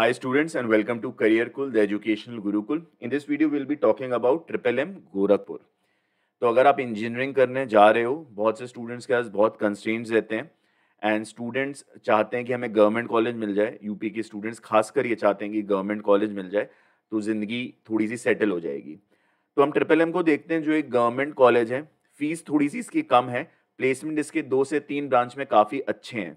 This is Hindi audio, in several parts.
Hi students and welcome to Career Kul, the educational Gurukul. In this video we'll be talking about Triple M Gorakhpur. तो अगर आप इंजीनियरिंग करने जा रहे हो बहुत से स्टूडेंट्स के पास बहुत कंस्ट्रेंट्स रहते हैं एंड स्टूडेंट्स चाहते हैं कि हमें गवर्नमेंट कॉलेज मिल जाए यूपी के स्टूडेंट्स खासकर ये चाहते हैं कि गवर्नमेंट कॉलेज मिल जाए तो ज़िंदगी थोड़ी सी सेटल हो जाएगी तो हम ट्रिपल एम को देखते हैं जो एक गवर्नमेंट कॉलेज है फीस थोड़ी सी इसकी कम है प्लेसमेंट इसके दो से तीन ब्रांच में काफ़ी अच्छे हैं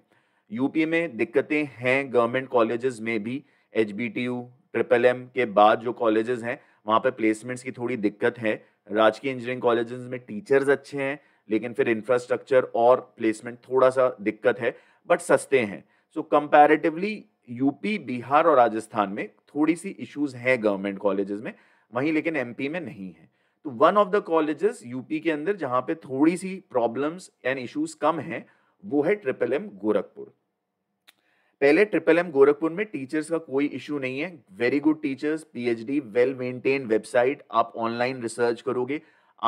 यूपी में दिक्कतें हैं गवर्नमेंट कॉलेजेस में भी H B T U triple M के बाद जो कॉलेजेस हैं वहाँ पे प्लेसमेंट्स की थोड़ी दिक्कत है राजकीय इंजीनियरिंग कॉलेजेस में टीचर्स अच्छे हैं लेकिन फिर इंफ्रास्ट्रक्चर और प्लेसमेंट थोड़ा सा दिक्कत है बट सस्ते हैं सो कंपैरेटिवली यूपी बिहार और राजस्थान में थोड़ी सी इश्यूज हैं गवर्नमेंट कॉलेजेस में वहीं लेकिन एमपी में नहीं है तो one of the colleges UP के अंदर जहाँ पे थोड़ी सी प्रॉब्लम्स एंड इश्यूज कम हैं वो है ट्रिपल एम गोरखपुर पहले ट्रिपल एम गोरखपुर में टीचर्स का कोई इशू नहीं है very good teachers PhD well maintain website आप ऑनलाइन रिसर्च करोगे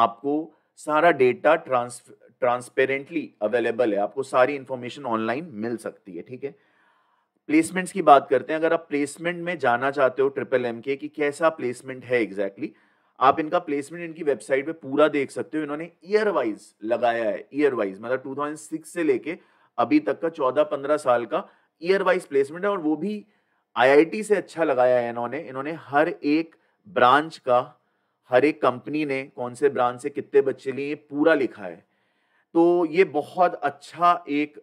आपको सारा डेटा ट्रांस ट्रांसपेरेंटली अवेलेबल है आपको सारी इंफॉर्मेशन ऑनलाइन मिल सकती है ठीक है प्लेसमेंट्स की बात करते हैं अगर आप प्लेसमेंट में जाना चाहते हो ट्रिपल एम के कि कैसा प्लेसमेंट है एग्जैक्टली exactly, आप इनका प्लेसमेंट इनकी वेबसाइट पे पूरा देख सकते हो इन्होंने ईयर वाइज लगाया है ईयर वाइज मतलब 2006 से लेके अभी तक का 14-15 साल का ईयर वाइज प्लेसमेंट है और वो भी आईआईटी से अच्छा लगाया है इन्होंने इन्होंने हर एक ब्रांच का हर एक कंपनी ने कौन से ब्रांच से कितने बच्चे लिए पूरा लिखा है तो ये बहुत अच्छा एक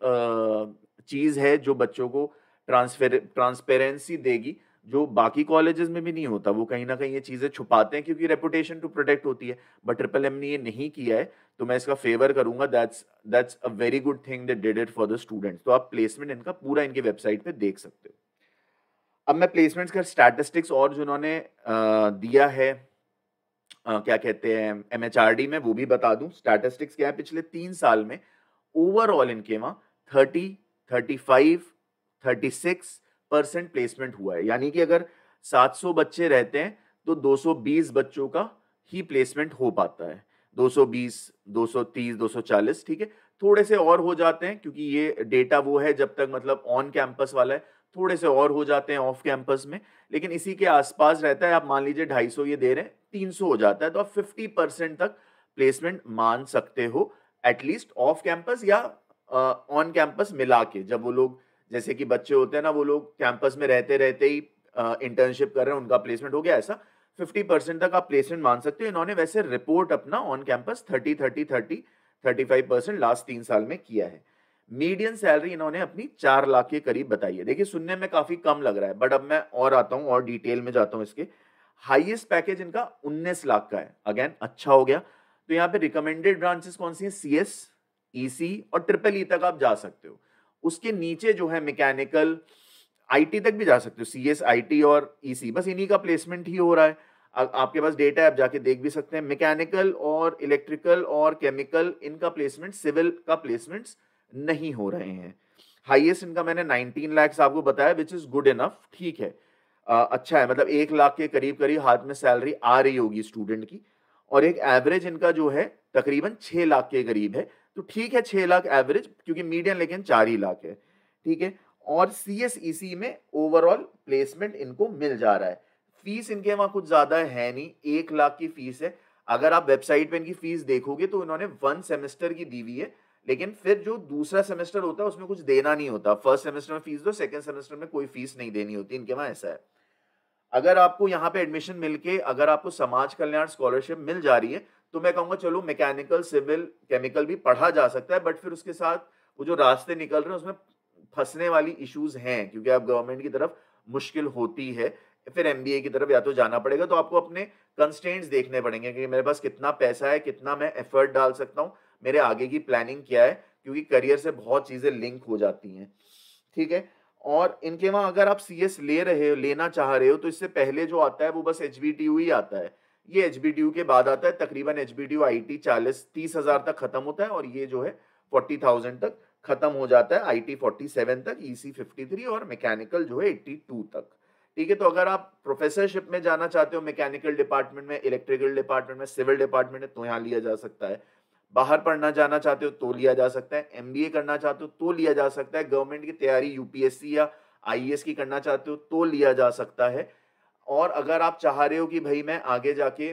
चीज़ है जो बच्चों को ट्रांसफेर ट्रांसपेरेंसी देगी जो बाकी कॉलेजेस में भी नहीं होता वो कहीं ना कहीं ये चीज़ें छुपाते हैं क्योंकि रेपुटेशन टू प्रोटेक्ट होती है बट ट्रिपल एम ने ये नहीं किया है तो मैं इसका फेवर करूंगा that's that's a very good thing that did it for the students तो आप प्लेसमेंट इनका पूरा इनके वेबसाइट पे देख सकते हो अब मैं प्लेसमेंट्स का स्टैटिस्टिक्स और जो उन्होंने दिया है आ, क्या कहते हैं एम एच आर डी में वो भी बता दूं स्टैटिस्टिक्स क्या है पिछले तीन साल में ओवरऑल इनके वहाँ thirty thirty five thirty six percent placement हुआ है यानी कि अगर 700 बच्चे रहते हैं तो 220 बच्चों का ही प्लेसमेंट हो पाता है 220, 230, 240 ठीक है थोड़े से और हो जाते हैं क्योंकि ये डेटा वो है जब तक मतलब ऑन कैंपस वाला है थोड़े से और हो जाते हैं ऑफ कैंपस में लेकिन इसी के आसपास रहता है आप मान लीजिए ढाई ये दे रहे हैं तीन हो जाता है तो आप फिफ्टी परसेंट तक प्लेसमेंट मान सकते हो एटलीस्ट ऑफ कैंपस या ऑन uh, कैंपस मिला के जब वो लोग जैसे कि बच्चे होते हैं ना वो लोग कैंपस में रहते रहते ही इंटर्नशिप कर रहे हैं उनका प्लेसमेंट हो गया ऐसा फिफ्टी परसेंट तक आप प्लेसमेंट मान सकते हो इन्होंने वैसे रिपोर्ट अपना on campus thirty thirty thirty thirty five percent last तीन साल में किया है मीडियम सैलरी इन्होंने अपनी चार लाख के करीब बताई है देखिए सुनने में काफी कम लग रहा है बट अब मैं और आता हूँ और डिटेल में जाता हूँ इसके हाईएस्ट पैकेज इनका उन्नीस लाख का है अगेन अच्छा हो गया तो यहाँ पे रिकमेंडेड ब्रांचेस कौन सी है सी एस ई सी और ट्रिपल ई e तक आप जा सकते हो उसके नीचे जो है मैकेनिकल आईटी तक भी जा सकते हो सी एस आई टी और ईसी e बस इन्हीं का प्लेसमेंट ही हो रहा है आपके पास डेटा है आप जाके देख भी सकते हैं मैकेनिकल और इलेक्ट्रिकल और केमिकल इनका प्लेसमेंट सिविल का प्लेसमेंट्स नहीं हो रहे हैं हाईएस्ट इनका मैंने 19 लाख आपको बताया विच इज गुड इनफ ठीक है आ, अच्छा है मतलब एक लाख के करीब करीब हाथ में सैलरी आ रही होगी स्टूडेंट की और एक एवरेज इनका जो है तकरीबन छः लाख के करीब है तो ठीक है छह लाख एवरेज क्योंकि मीडियम लेकिन चार ही लाख है ठीक है और सी e में ओवरऑल प्लेसमेंट इनको मिल जा रहा है फीस इनके वहां कुछ ज़्यादा है नहीं एक लाख की फीस है अगर आप वेबसाइट पे इनकी फीस देखोगे तो इन्होंने वन सेमेस्टर की दी हुई है लेकिन फिर जो दूसरा सेमेस्टर होता है उसमें कुछ देना नहीं होता फर्स्ट सेमेस्टर में फीस दो सेकेंड सेमेस्टर में कोई फीस नहीं देनी होती इनके वहां ऐसा है अगर आपको यहाँ पे एडमिशन मिलके अगर आपको समाज कल्याण स्कॉलरशिप मिल जा रही है तो मैं कहूँगा चलो मैकेनिकल सिविल केमिकल भी पढ़ा जा सकता है बट फिर उसके साथ वो जो रास्ते निकल रहे हैं उसमें फंसने वाली इश्यूज हैं क्योंकि आप गवर्नमेंट की तरफ मुश्किल होती है फिर एम की तरफ या तो जाना पड़ेगा तो आपको अपने कंस्टेंट्स देखने पड़ेंगे कि मेरे पास कितना पैसा है कितना मैं एफर्ट डाल सकता हूँ मेरे आगे की प्लानिंग क्या है क्योंकि करियर से बहुत चीज़ें लिंक हो जाती हैं ठीक है और इनके वहाँ अगर आप सी ले रहे हो लेना चाह रहे हो तो इससे पहले जो आता है वो बस एच हुई आता है ये एच के बाद आता है तकरीबन H B D I T चालीस तीस हजार तक खत्म होता है और ये जो है फोर्टी थाउजेंड तक खत्म हो जाता है आई टी फोर्टी सेवन तक E e C fifty three और मैकेनिकल जो है एट्टी टू तक ठीक है तो अगर आप प्रोफेसरशिप में जाना चाहते हो मैकेनिकल डिपार्टमेंट में इलेक्ट्रिकल डिपार्टमेंट में सिविल डिपार्टमेंट में तो यहाँ लिया जा सकता है बाहर पढ़ना जाना चाहते हो तो लिया जा सकता है एम करना चाहते हो तो लिया जा सकता है गवर्नमेंट की तैयारी यूपीएससी या आई e की करना चाहते हो तो लिया जा सकता है और अगर आप चाह रहे हो कि भाई मैं आगे जाके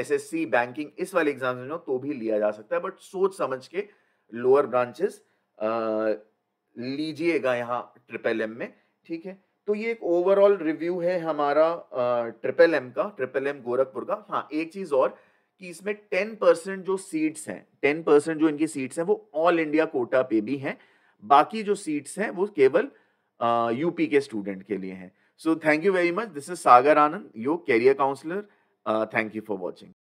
एस एस सी बैंकिंग इस वाले एग्जाम में तो भी लिया जा सकता है बट सोच समझ के लोअर ब्रांचेस लीजिएगा यहाँ ट्रिपल एम में ठीक है तो ये एक ओवरऑल रिव्यू है हमारा ट्रिपल एम का ट्रिपल एम गोरखपुर का हाँ एक चीज और कि इसमें टेन परसेंट जो सीट्स हैं टेन परसेंट जो इनकी सीट्स हैं वो ऑल इंडिया कोटा पे भी हैं बाकी जो सीट्स हैं वो केवल यूपी के स्टूडेंट के लिए हैं So thank you very much. This is Sagar Anand, your career counselor. Uh, thank you for watching.